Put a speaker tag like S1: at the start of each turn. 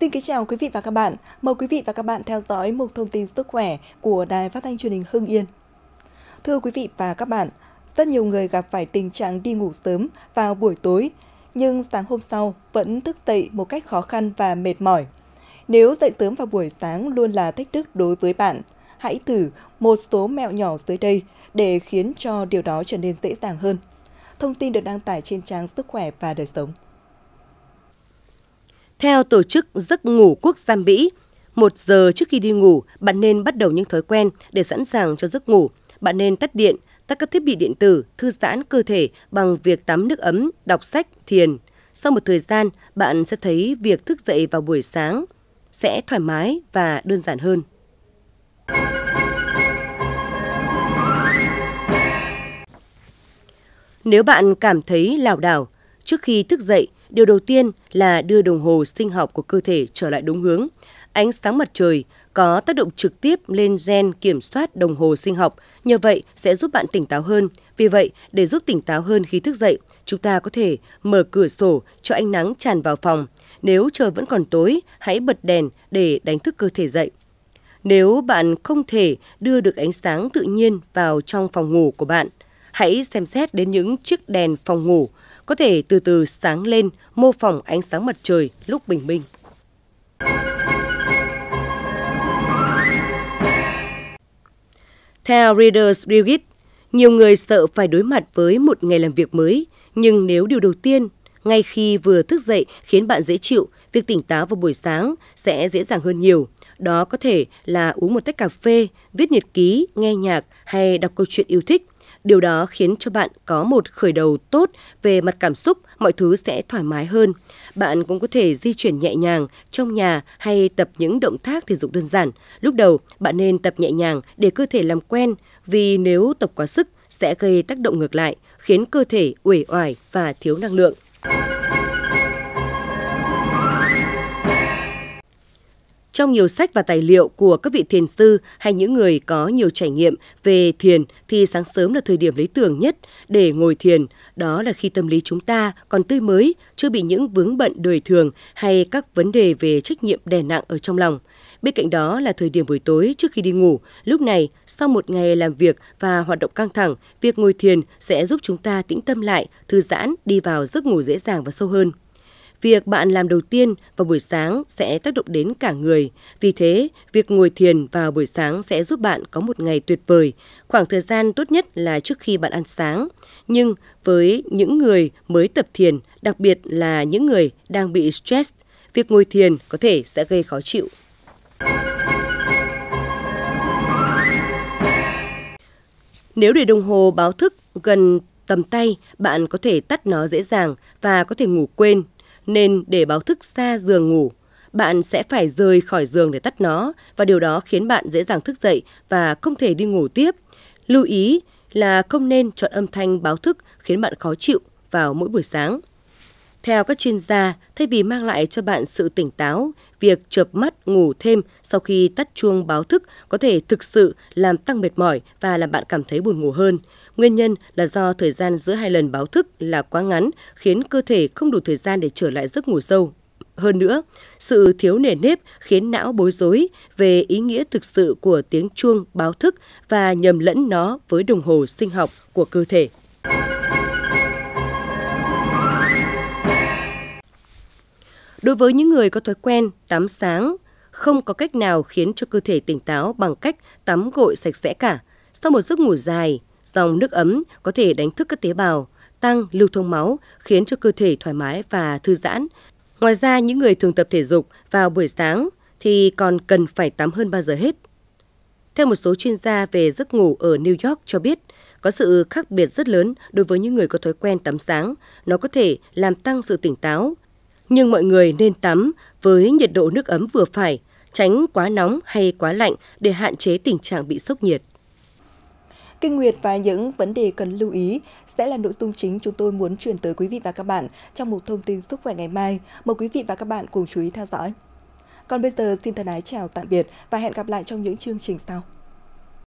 S1: Xin kính chào quý vị và các bạn. Mời quý vị và các bạn theo dõi mục thông tin sức khỏe của Đài Phát thanh Truyền hình Hưng Yên. Thưa quý vị và các bạn, rất nhiều người gặp phải tình trạng đi ngủ sớm vào buổi tối, nhưng sáng hôm sau vẫn thức dậy một cách khó khăn và mệt mỏi. Nếu dậy sớm vào buổi sáng luôn là thách thức đối với bạn, hãy thử một số mẹo nhỏ dưới đây để khiến cho điều đó trở nên dễ dàng hơn. Thông tin được đăng tải trên trang Sức khỏe và Đời sống.
S2: Theo tổ chức giấc ngủ quốc gia Mỹ, một giờ trước khi đi ngủ, bạn nên bắt đầu những thói quen để sẵn sàng cho giấc ngủ. Bạn nên tắt điện, tắt các thiết bị điện tử, thư giãn cơ thể bằng việc tắm nước ấm, đọc sách, thiền. Sau một thời gian, bạn sẽ thấy việc thức dậy vào buổi sáng sẽ thoải mái và đơn giản hơn. Nếu bạn cảm thấy lảo đảo trước khi thức dậy, Điều đầu tiên là đưa đồng hồ sinh học của cơ thể trở lại đúng hướng. Ánh sáng mặt trời có tác động trực tiếp lên gen kiểm soát đồng hồ sinh học, nhờ vậy sẽ giúp bạn tỉnh táo hơn. Vì vậy, để giúp tỉnh táo hơn khi thức dậy, chúng ta có thể mở cửa sổ cho ánh nắng tràn vào phòng. Nếu trời vẫn còn tối, hãy bật đèn để đánh thức cơ thể dậy. Nếu bạn không thể đưa được ánh sáng tự nhiên vào trong phòng ngủ của bạn, hãy xem xét đến những chiếc đèn phòng ngủ có thể từ từ sáng lên, mô phỏng ánh sáng mặt trời lúc bình minh. Theo Reader's Digest, nhiều người sợ phải đối mặt với một ngày làm việc mới, nhưng nếu điều đầu tiên ngay khi vừa thức dậy khiến bạn dễ chịu, việc tỉnh táo vào buổi sáng sẽ dễ dàng hơn nhiều. Đó có thể là uống một tách cà phê, viết nhật ký, nghe nhạc hay đọc câu chuyện yêu thích – Điều đó khiến cho bạn có một khởi đầu tốt về mặt cảm xúc, mọi thứ sẽ thoải mái hơn. Bạn cũng có thể di chuyển nhẹ nhàng trong nhà hay tập những động tác thể dục đơn giản. Lúc đầu, bạn nên tập nhẹ nhàng để cơ thể làm quen, vì nếu tập quá sức sẽ gây tác động ngược lại, khiến cơ thể uể oải và thiếu năng lượng. Trong nhiều sách và tài liệu của các vị thiền sư hay những người có nhiều trải nghiệm về thiền thì sáng sớm là thời điểm lý tưởng nhất để ngồi thiền. Đó là khi tâm lý chúng ta còn tươi mới, chưa bị những vướng bận đời thường hay các vấn đề về trách nhiệm đè nặng ở trong lòng. Bên cạnh đó là thời điểm buổi tối trước khi đi ngủ. Lúc này, sau một ngày làm việc và hoạt động căng thẳng, việc ngồi thiền sẽ giúp chúng ta tĩnh tâm lại, thư giãn, đi vào giấc ngủ dễ dàng và sâu hơn. Việc bạn làm đầu tiên vào buổi sáng sẽ tác động đến cả người. Vì thế, việc ngồi thiền vào buổi sáng sẽ giúp bạn có một ngày tuyệt vời. Khoảng thời gian tốt nhất là trước khi bạn ăn sáng. Nhưng với những người mới tập thiền, đặc biệt là những người đang bị stress, việc ngồi thiền có thể sẽ gây khó chịu. Nếu để đồng hồ báo thức gần tầm tay, bạn có thể tắt nó dễ dàng và có thể ngủ quên nên để báo thức xa giường ngủ, bạn sẽ phải rời khỏi giường để tắt nó và điều đó khiến bạn dễ dàng thức dậy và không thể đi ngủ tiếp. Lưu ý là không nên chọn âm thanh báo thức khiến bạn khó chịu vào mỗi buổi sáng. Theo các chuyên gia, thay vì mang lại cho bạn sự tỉnh táo, việc chợp mắt ngủ thêm sau khi tắt chuông báo thức có thể thực sự làm tăng mệt mỏi và làm bạn cảm thấy buồn ngủ hơn. Nguyên nhân là do thời gian giữa hai lần báo thức là quá ngắn, khiến cơ thể không đủ thời gian để trở lại giấc ngủ sâu. Hơn nữa, sự thiếu nề nếp khiến não bối rối về ý nghĩa thực sự của tiếng chuông báo thức và nhầm lẫn nó với đồng hồ sinh học của cơ thể. Đối với những người có thói quen tắm sáng, không có cách nào khiến cho cơ thể tỉnh táo bằng cách tắm gội sạch sẽ cả. Sau một giấc ngủ dài, dòng nước ấm có thể đánh thức các tế bào, tăng lưu thông máu, khiến cho cơ thể thoải mái và thư giãn. Ngoài ra, những người thường tập thể dục vào buổi sáng thì còn cần phải tắm hơn bao giờ hết. Theo một số chuyên gia về giấc ngủ ở New York cho biết, có sự khác biệt rất lớn đối với những người có thói quen tắm sáng. Nó có thể làm tăng sự tỉnh táo, nhưng mọi người nên tắm với nhiệt độ nước ấm vừa phải, tránh quá nóng hay quá lạnh để hạn chế tình trạng bị sốc nhiệt.
S1: Kinh nguyệt và những vấn đề cần lưu ý sẽ là nội dung chính chúng tôi muốn truyền tới quý vị và các bạn trong một thông tin sức khỏe ngày mai. Mời quý vị và các bạn cùng chú ý theo dõi. Còn bây giờ xin thân ái chào tạm biệt và hẹn gặp lại trong những chương trình sau.